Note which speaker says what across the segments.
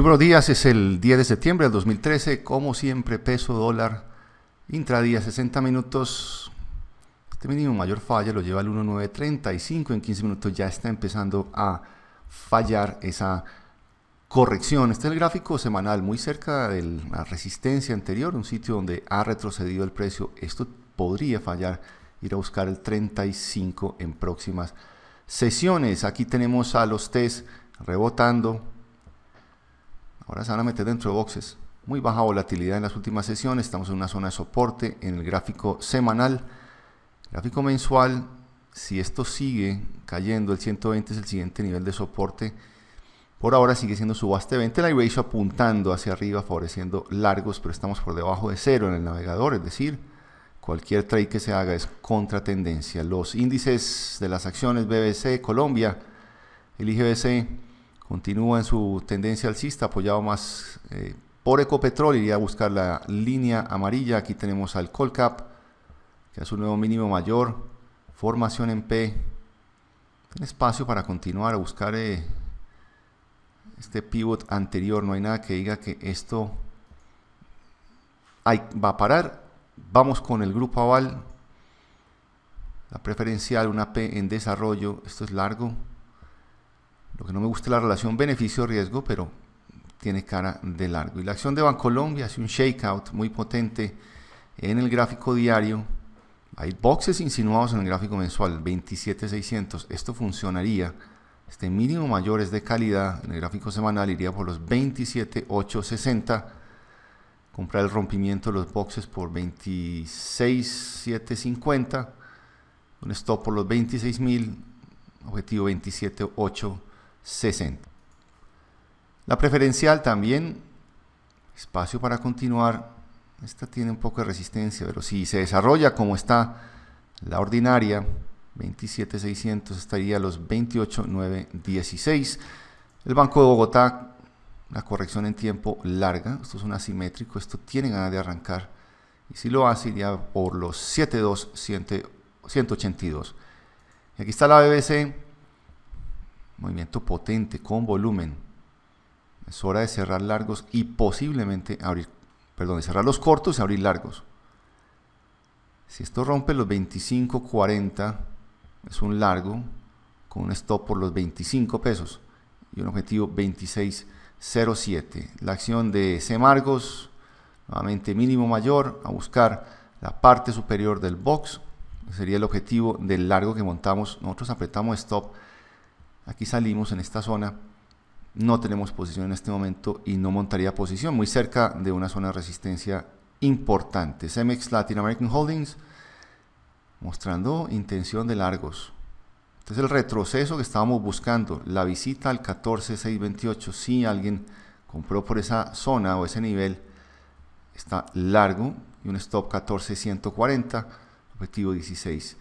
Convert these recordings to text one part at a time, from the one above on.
Speaker 1: libro Díaz días, es el 10 de septiembre del 2013, como siempre, peso dólar, intradía 60 minutos, este mínimo mayor falla lo lleva al 1.935, en 15 minutos ya está empezando a fallar esa corrección. Este es el gráfico semanal, muy cerca de la resistencia anterior, un sitio donde ha retrocedido el precio, esto podría fallar, ir a buscar el 35 en próximas sesiones. Aquí tenemos a los test rebotando Ahora se van a meter dentro de boxes. Muy baja volatilidad en las últimas sesiones. Estamos en una zona de soporte en el gráfico semanal. Gráfico mensual. Si esto sigue cayendo, el 120 es el siguiente nivel de soporte. Por ahora sigue siendo subaste 20, la ratio apuntando hacia arriba, favoreciendo largos, pero estamos por debajo de cero en el navegador, es decir, cualquier trade que se haga es contra tendencia. Los índices de las acciones BBC, Colombia, el IGBC, Continúa en su tendencia alcista, apoyado más eh, por Ecopetrol. Iría a buscar la línea amarilla. Aquí tenemos al Colcap, que es un nuevo mínimo mayor. Formación en P. un espacio para continuar a buscar eh, este pivot anterior. No hay nada que diga que esto va a parar. Vamos con el grupo aval. La preferencial, una P en desarrollo. Esto es largo. Lo que no me gusta es la relación beneficio-riesgo, pero tiene cara de largo. Y la acción de Bancolombia hace un shakeout muy potente en el gráfico diario. Hay boxes insinuados en el gráfico mensual, 27,600. Esto funcionaría. Este mínimo mayor es de calidad. En el gráfico semanal iría por los 27,860. Comprar el rompimiento de los boxes por 26,750. Un stop por los 26,000. Objetivo 27.860. 60. La preferencial también, espacio para continuar, esta tiene un poco de resistencia, pero si se desarrolla como está la ordinaria, 27.600 estaría a los 28.916. El Banco de Bogotá, la corrección en tiempo larga, esto es un asimétrico, esto tiene ganas de arrancar. Y si lo hace, iría por los y Aquí está la BBC Movimiento potente, con volumen. Es hora de cerrar largos y posiblemente abrir, perdón, de cerrar los cortos y abrir largos. Si esto rompe los 25.40 es un largo con un stop por los 25 pesos y un objetivo 26.07. La acción de Semargos, nuevamente mínimo mayor, a buscar la parte superior del box. Sería el objetivo del largo que montamos. Nosotros apretamos stop Aquí salimos en esta zona, no tenemos posición en este momento y no montaría posición, muy cerca de una zona de resistencia importante. CEMEX Latin American Holdings mostrando intención de largos. Este es el retroceso que estábamos buscando, la visita al 14628, si alguien compró por esa zona o ese nivel, está largo y un stop 14140, objetivo 16.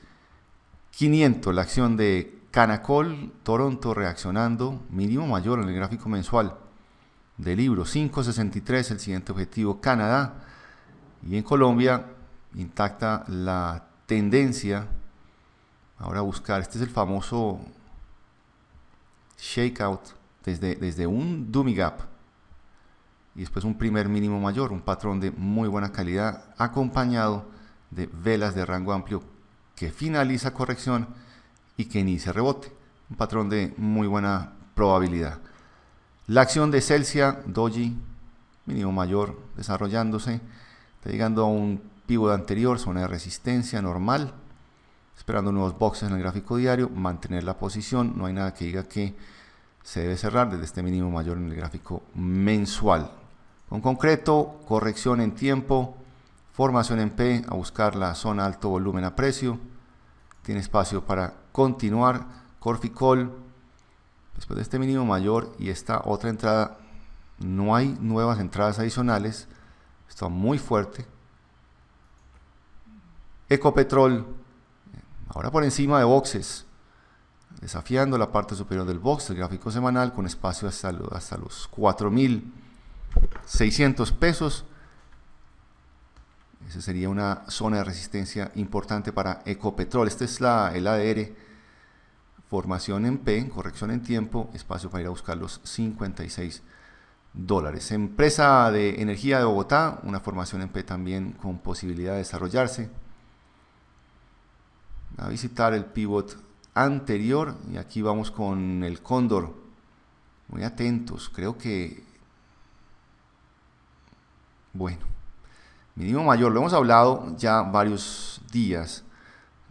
Speaker 1: 500. La acción de Canacol Toronto reaccionando, mínimo mayor en el gráfico mensual del libro, 5.63 el siguiente objetivo Canadá y en Colombia intacta la tendencia. Ahora buscar, este es el famoso shakeout desde, desde un dummy gap y después un primer mínimo mayor, un patrón de muy buena calidad acompañado de velas de rango amplio que finaliza corrección y que ni se rebote. Un patrón de muy buena probabilidad. La acción de Celsius. Doji, mínimo mayor, desarrollándose. Está llegando a un de anterior, zona de resistencia normal. Esperando nuevos boxes en el gráfico diario, mantener la posición. No hay nada que diga que se debe cerrar desde este mínimo mayor en el gráfico mensual. Con concreto, corrección en tiempo, formación en P, a buscar la zona alto volumen a precio. Tiene espacio para continuar, Corficol, después de este mínimo mayor y esta otra entrada, no hay nuevas entradas adicionales, está muy fuerte. Ecopetrol, ahora por encima de boxes, desafiando la parte superior del box, el gráfico semanal, con espacio hasta, hasta los 4.600 pesos. Esa sería una zona de resistencia importante para Ecopetrol. Este es la, el ADR Formación en P, corrección en tiempo, espacio para ir a buscar los 56 dólares. Empresa de Energía de Bogotá, una formación en P también con posibilidad de desarrollarse. A visitar el pivot anterior y aquí vamos con el cóndor. Muy atentos, creo que... Bueno, mínimo mayor, lo hemos hablado ya varios días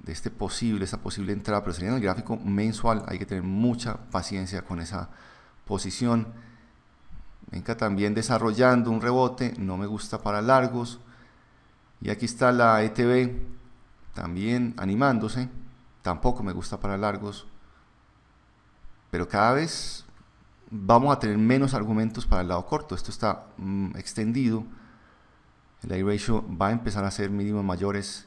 Speaker 1: de este posible, esta posible entrada, pero sería en el gráfico mensual. Hay que tener mucha paciencia con esa posición. Venga también desarrollando un rebote, no me gusta para largos. Y aquí está la ETB también animándose, tampoco me gusta para largos. Pero cada vez vamos a tener menos argumentos para el lado corto. Esto está mm, extendido. El I ratio va a empezar a ser mínimos mayores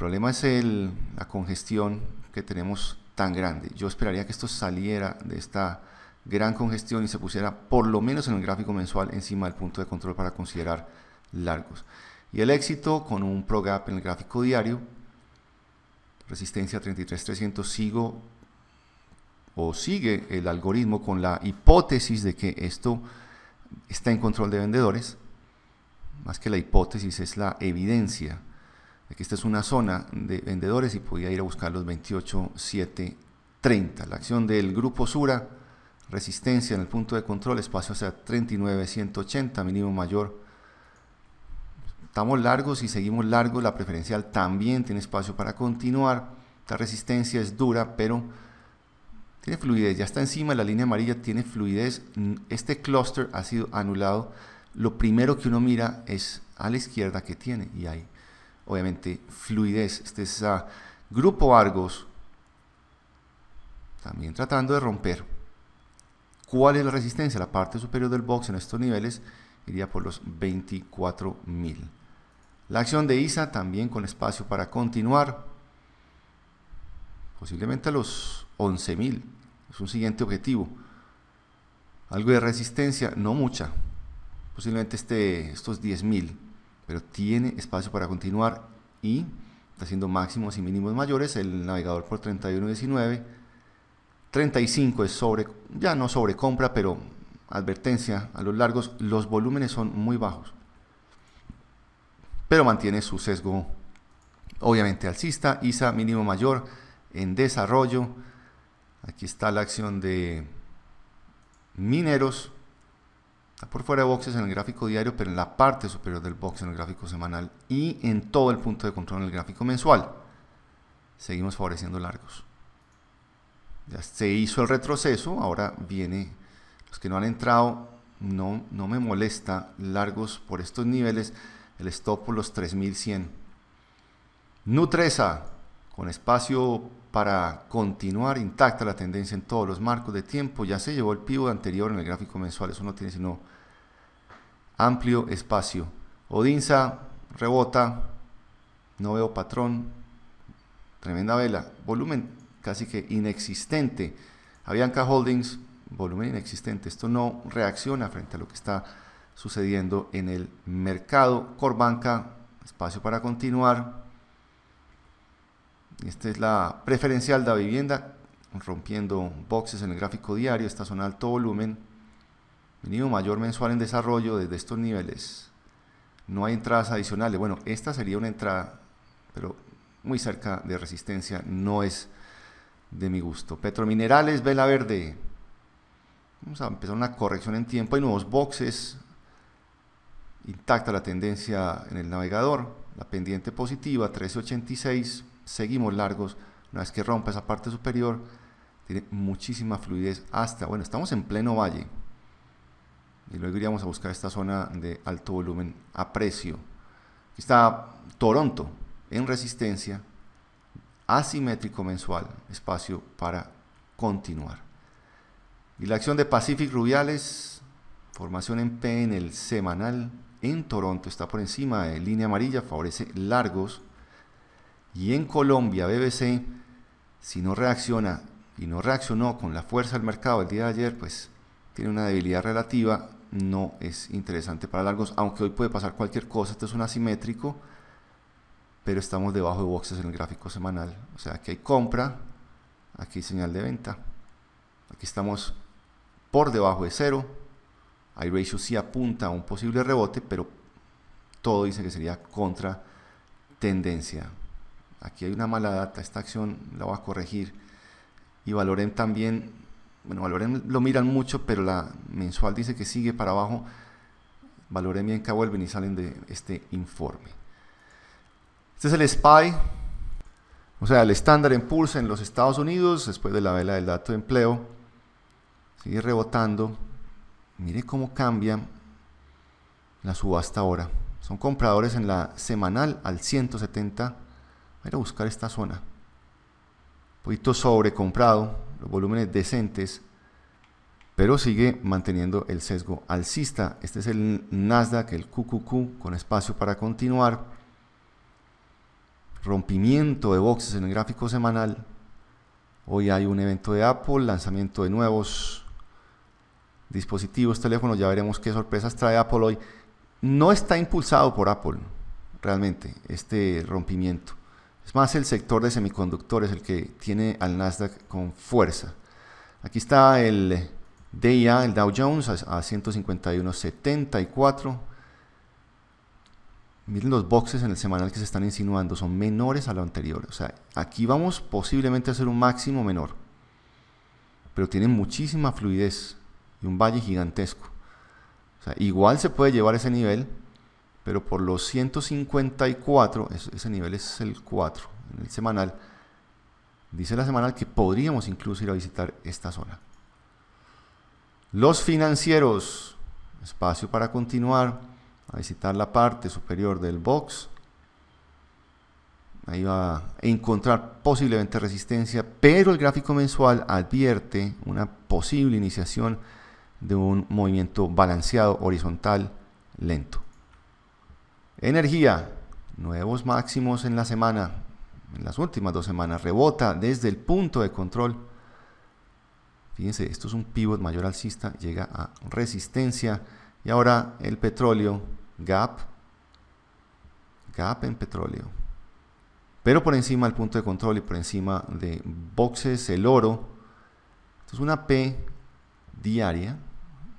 Speaker 1: el problema es la congestión que tenemos tan grande. Yo esperaría que esto saliera de esta gran congestión y se pusiera por lo menos en el gráfico mensual encima del punto de control para considerar largos. Y el éxito con un pro gap en el gráfico diario, resistencia 33.300, sigo o sigue el algoritmo con la hipótesis de que esto está en control de vendedores, más que la hipótesis es la evidencia Aquí esta es una zona de vendedores y podía ir a buscar los 30. La acción del grupo Sura, resistencia en el punto de control, espacio hacia 39,180, mínimo mayor. Estamos largos y seguimos largos. La preferencial también tiene espacio para continuar. La resistencia es dura, pero tiene fluidez. Ya está encima la línea amarilla, tiene fluidez. Este clúster ha sido anulado. Lo primero que uno mira es a la izquierda que tiene y ahí obviamente fluidez. Este es el ah, grupo Argos, también tratando de romper. ¿Cuál es la resistencia? La parte superior del box en estos niveles iría por los 24.000. La acción de ISA también con espacio para continuar, posiblemente a los 11.000. Es un siguiente objetivo. Algo de resistencia, no mucha, posiblemente este, estos 10.000 pero tiene espacio para continuar y está haciendo máximos y mínimos mayores, el navegador por 31.19, 35 es sobre, ya no sobre compra, pero advertencia a los largos, los volúmenes son muy bajos, pero mantiene su sesgo obviamente alcista, ISA mínimo mayor en desarrollo, aquí está la acción de mineros, Está por fuera de boxes en el gráfico diario, pero en la parte superior del box en el gráfico semanal y en todo el punto de control en el gráfico mensual. Seguimos favoreciendo largos. Ya se hizo el retroceso, ahora viene los que no han entrado, no, no me molesta largos por estos niveles, el stop por los 3100. Nutresa, con espacio para continuar intacta la tendencia en todos los marcos de tiempo, ya se llevó el pivo anterior en el gráfico mensual, eso no tiene sino amplio espacio. Odinza rebota, no veo patrón, tremenda vela, volumen casi que inexistente. Avianca Holdings, volumen inexistente. Esto no reacciona frente a lo que está sucediendo en el mercado. Corbanca, espacio para continuar. Esta es la preferencial de la vivienda, rompiendo boxes en el gráfico diario. Esta zona alto volumen mínimo mayor mensual en desarrollo desde estos niveles. No hay entradas adicionales. Bueno, esta sería una entrada, pero muy cerca de resistencia. No es de mi gusto. Petrominerales, vela verde. Vamos a empezar una corrección en tiempo. Hay nuevos boxes. Intacta la tendencia en el navegador. La pendiente positiva, 1386. Seguimos largos. Una vez que rompa esa parte superior, tiene muchísima fluidez hasta, bueno, estamos en pleno valle y luego iríamos a buscar esta zona de alto volumen a precio. está Toronto en resistencia, asimétrico mensual, espacio para continuar. Y la acción de Pacific Rubiales, formación en P en el semanal en Toronto, está por encima de línea amarilla, favorece largos. Y en Colombia, BBC, si no reacciona y no reaccionó con la fuerza del mercado el día de ayer, pues tiene una debilidad relativa no es interesante para largos, aunque hoy puede pasar cualquier cosa, esto es un asimétrico, pero estamos debajo de boxes en el gráfico semanal, o sea, aquí hay compra, aquí señal de venta, aquí estamos por debajo de cero, hay ratio si apunta a un posible rebote, pero todo dice que sería contra tendencia. Aquí hay una mala data, esta acción la voy a corregir y valoren también bueno, lo miran mucho, pero la mensual dice que sigue para abajo. valoren bien que vuelven y salen de este informe. Este es el SPY, o sea, el estándar en en los Estados Unidos, después de la vela del dato de empleo. Sigue rebotando. Mire cómo cambia la subasta ahora. Son compradores en la semanal al 170. Voy a buscar esta zona. Un poquito comprado los volúmenes decentes, pero sigue manteniendo el sesgo alcista. Este es el Nasdaq, el QQQ, con espacio para continuar. Rompimiento de boxes en el gráfico semanal. Hoy hay un evento de Apple, lanzamiento de nuevos dispositivos, teléfonos. Ya veremos qué sorpresas trae Apple hoy. No está impulsado por Apple, realmente, este rompimiento. Es más el sector de semiconductores el que tiene al Nasdaq con fuerza. Aquí está el DIA, el Dow Jones, a 151.74. Miren los boxes en el semanal que se están insinuando, son menores a lo anterior. O sea, aquí vamos posiblemente a hacer un máximo menor. Pero tienen muchísima fluidez y un valle gigantesco. O sea, igual se puede llevar ese nivel, pero por los 154, ese nivel es el 4, en el semanal, dice la semanal que podríamos incluso ir a visitar esta zona. Los financieros, espacio para continuar, a visitar la parte superior del box, ahí va a encontrar posiblemente resistencia, pero el gráfico mensual advierte una posible iniciación de un movimiento balanceado, horizontal, lento. Energía, nuevos máximos en la semana, en las últimas dos semanas, rebota desde el punto de control. Fíjense, esto es un pivot mayor alcista, llega a resistencia. Y ahora el petróleo, gap, gap en petróleo. Pero por encima del punto de control y por encima de boxes, el oro. Esto es una P diaria,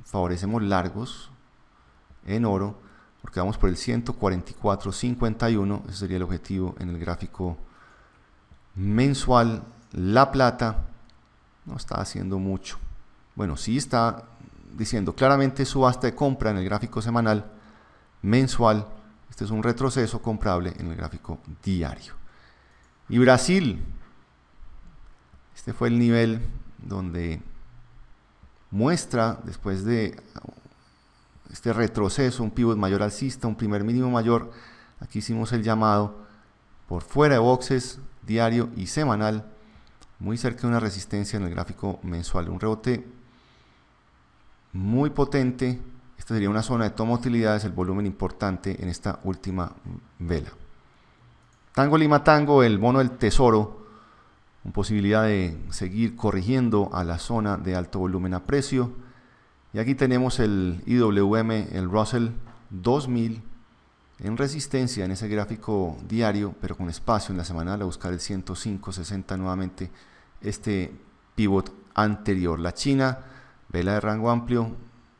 Speaker 1: favorecemos largos en oro porque vamos por el 144.51, ese sería el objetivo en el gráfico mensual. La plata no está haciendo mucho. Bueno, sí está diciendo claramente subasta de compra en el gráfico semanal, mensual. Este es un retroceso comprable en el gráfico diario. Y Brasil, este fue el nivel donde muestra, después de este retroceso, un pivot mayor alcista, un primer mínimo mayor. Aquí hicimos el llamado por fuera de boxes diario y semanal, muy cerca de una resistencia en el gráfico mensual. Un rebote muy potente. Esta sería una zona de toma utilidades, el volumen importante en esta última vela. Tango Lima Tango, el bono del tesoro, con posibilidad de seguir corrigiendo a la zona de alto volumen a precio y aquí tenemos el IWM, el Russell 2000 en resistencia en ese gráfico diario, pero con espacio en la semanal a buscar el 105.60 nuevamente este pivot anterior. La China, vela de rango amplio,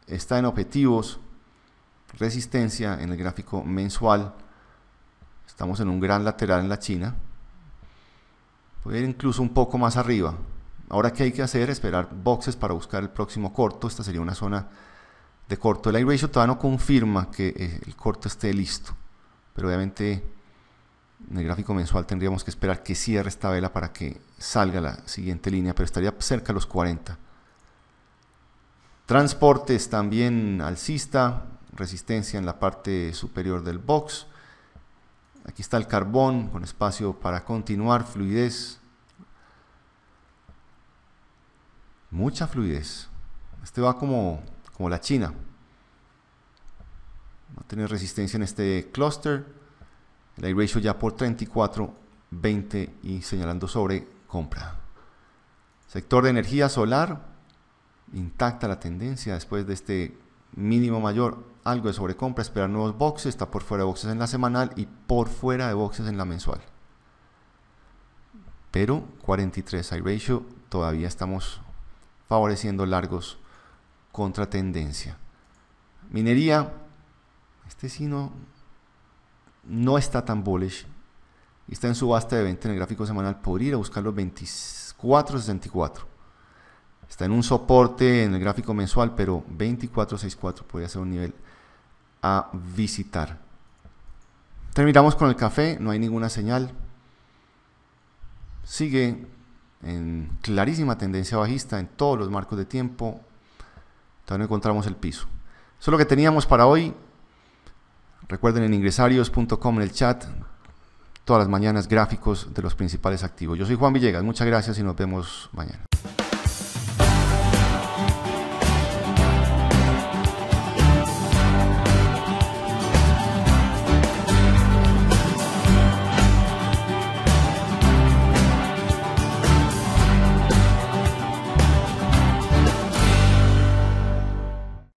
Speaker 1: está en objetivos, resistencia en el gráfico mensual. Estamos en un gran lateral en la China. Puede ir incluso un poco más arriba, Ahora, ¿qué hay que hacer? Esperar boxes para buscar el próximo corto. Esta sería una zona de corto. El I-Ratio todavía no confirma que eh, el corto esté listo, pero obviamente en el gráfico mensual tendríamos que esperar que cierre esta vela para que salga la siguiente línea, pero estaría cerca de los 40. Transportes también alcista, resistencia en la parte superior del box. Aquí está el carbón con espacio para continuar, fluidez, Mucha fluidez. Este va como, como la China. No tiene resistencia en este cluster. El ratio ya por 34, 20 y señalando sobre compra. Sector de energía solar, intacta la tendencia después de este mínimo mayor, algo de sobrecompra, esperar nuevos boxes, está por fuera de boxes en la semanal y por fuera de boxes en la mensual. Pero 43 I ratio, todavía estamos favoreciendo largos contra tendencia. Minería, este sí no, está tan bullish. Está en subasta de 20 en el gráfico semanal podría ir a buscar los 24.64. Está en un soporte en el gráfico mensual, pero 24.64 podría ser un nivel a visitar. Terminamos con el café, no hay ninguna señal. Sigue en clarísima tendencia bajista en todos los marcos de tiempo. Todavía no encontramos el piso. Eso es lo que teníamos para hoy. Recuerden en ingresarios.com en el chat todas las mañanas gráficos de los principales activos. Yo soy Juan Villegas, muchas gracias y nos vemos mañana.